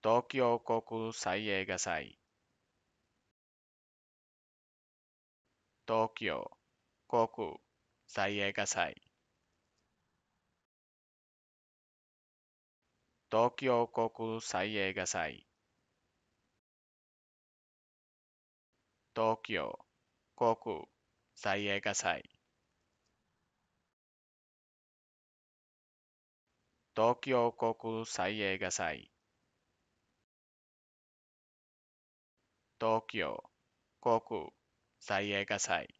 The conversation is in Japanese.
東京国際映画祭東京国際映画祭東京国際映画祭東京国際映画祭東京国際映画祭東京航空最映画祭